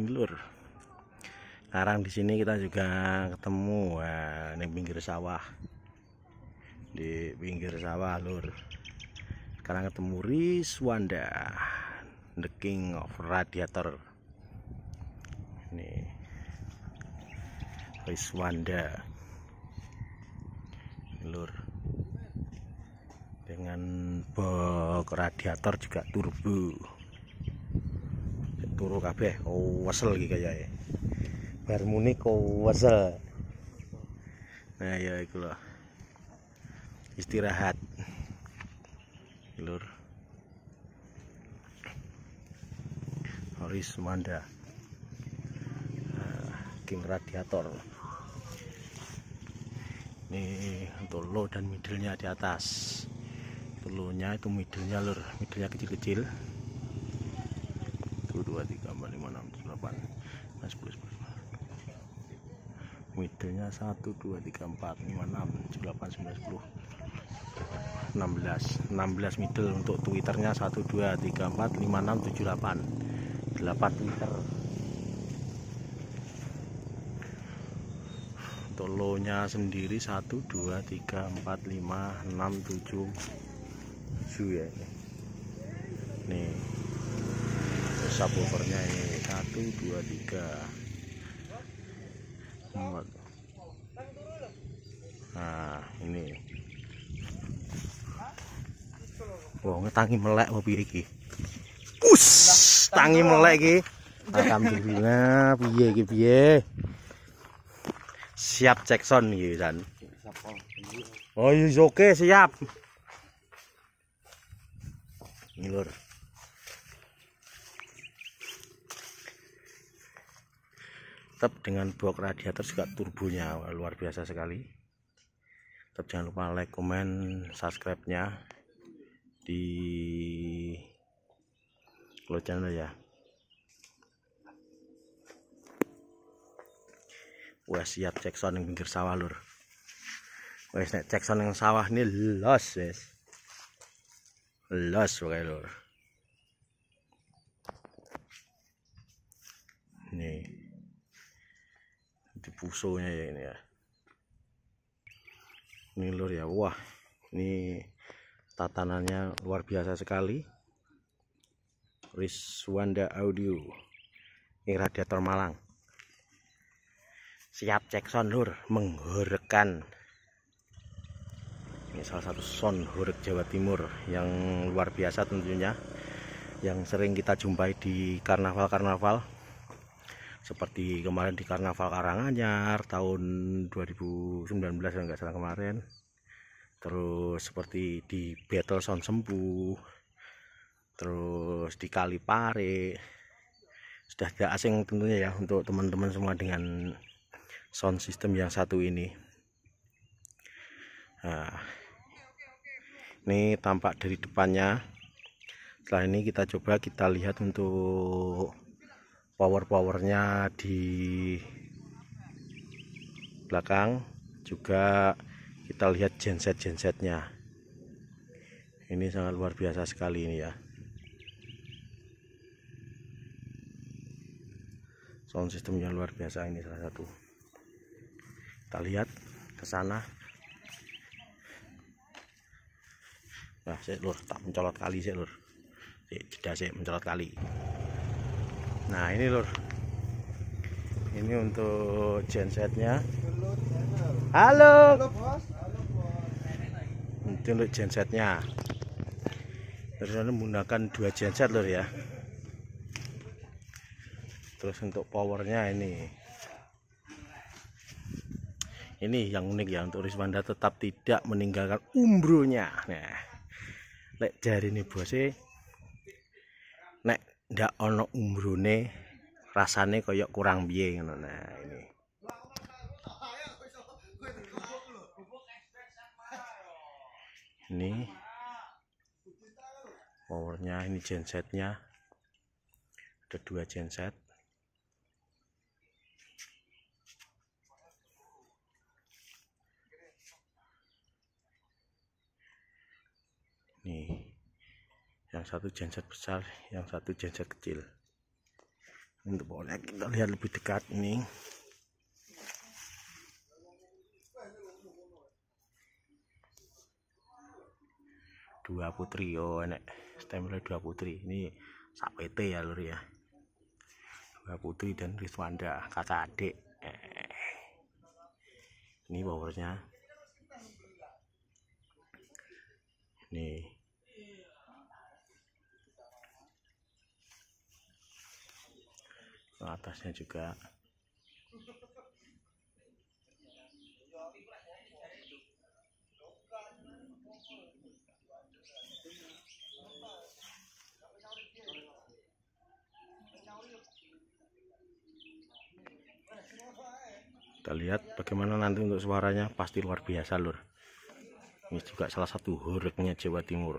lur sekarang di sini kita juga ketemu Wah, eh, pinggir sawah di pinggir sawah lur sekarang ketemu Riswanda the king of radiator ini Riswanda lur dengan bok radiator juga turbo turu kabeh oh, wesel iki kayae bar muni kowesel oh, nah ya iku lho istirahat lur Horis Manda ah, King Radiator ini untuk low dan middlenya di atas telurnya itu middlenya lur middlenya kecil-kecil dua tiga empat lima enam delapan sepuluh sepuluh middlenya satu dua tiga empat lima enam tujuh delapan sembilan sepuluh 16 16 middle untuk twitternya 1 2 3 4 5 6 7 8 8 twitter untuk low nya sendiri 1 2 3 4 5 6 7 7 ya nih subwoofernya ini satu dua tiga empat nah ini wow, tangi melek mau piye iki pus tangi melek iki alhamdulillah piye iki piye siap cek sound iki san oh iya oke siap lor tetap dengan box radiator juga turbonya luar biasa sekali tetap jangan lupa like comment subscribe nya di lo channel ya wes siap cek sound yang pinggir sawah lur wes nih cek sound yang sawah nih los wes los wae lur nih di pusonya ya ini ya ini lur ya wah ini tatanannya luar biasa sekali Rizwanda Audio ini radiator Malang siap cek sound lur menghorekan ini salah satu sound horek Jawa Timur yang luar biasa tentunya yang sering kita jumpai di karnaval-karnaval seperti kemarin di Karnaval Karanganyar tahun 2019 enggak salah kemarin terus seperti di Battle Sound Sembuh terus di Kalipare sudah tidak asing tentunya ya untuk teman-teman semua dengan sound system yang satu ini nah, ini tampak dari depannya setelah ini kita coba kita lihat untuk power-powernya di belakang juga kita lihat genset-gensetnya ini sangat luar biasa sekali ini ya sound system yang luar biasa ini salah satu kita lihat ke sana nah saya lur tak mencolot kali saya lur tidak saya mencolot kali nah ini lur ini untuk gensetnya halo, Ini untuk gensetnya terus menggunakan dua genset lur ya terus untuk powernya ini ini yang unik ya untuk Rizwanda tetap tidak meninggalkan umbronya nah lek jari ini bosnya eh ndak ono umbrone rasane koyok kurang piye ngono nah ini ini powernya ini gensetnya ada dua genset nih yang satu genset besar yang satu genset kecil untuk boleh kita lihat lebih dekat ini. dua putri yo oh, enek stempel dua putri ini sapete ya lur ya dua putri dan Rizwanda kata adik eh. ini powernya nih ke atasnya juga kita lihat bagaimana nanti untuk suaranya pasti luar biasa lur ini juga salah satu horiknya Jawa Timur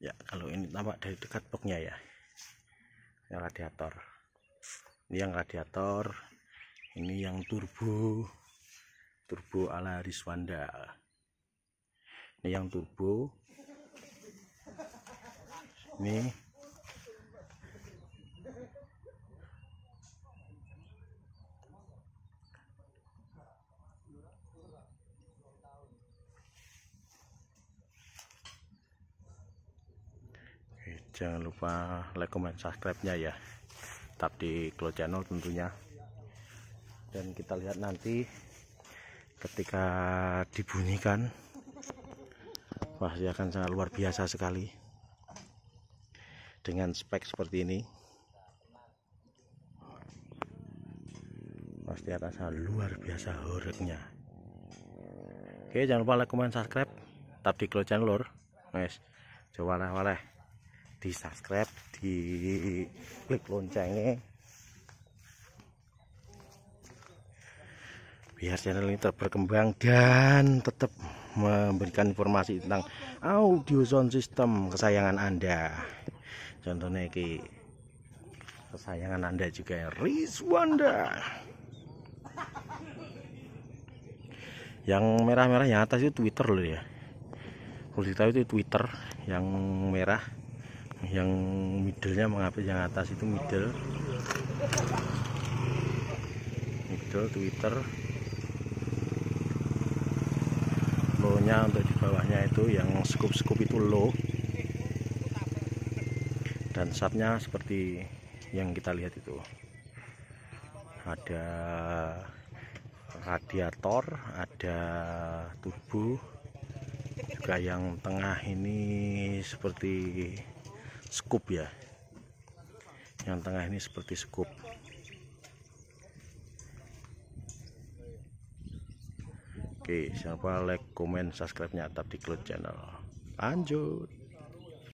ya kalau ini tampak dari dekat poknya ya yang radiator ini yang radiator ini yang turbo turbo ala Rizwanda, ini yang turbo ini jangan lupa like comment subscribe-nya ya tetap di Glow Channel tentunya dan kita lihat nanti ketika dibunyikan pasti akan sangat luar biasa sekali dengan spek seperti ini pasti akan sangat luar biasa horeknya oke jangan lupa like comment subscribe tetap di Glow Channel lor guys coba lah di subscribe di klik loncengnya biar channel ini tetap dan tetap memberikan informasi tentang audio sound system kesayangan anda contohnya ki kesayangan anda juga Rizwanda yang merah-merah yang atas itu Twitter loh ya kalau itu Twitter yang merah yang middlenya mengapa yang atas itu middle middle twitter low nya untuk di bawahnya itu yang scoop scoop itu low dan subnya seperti yang kita lihat itu ada radiator ada tubuh juga yang tengah ini seperti scoop ya yang tengah ini seperti scoop oke siapa like comment subscribe nya tetap di Cloud channel lanjut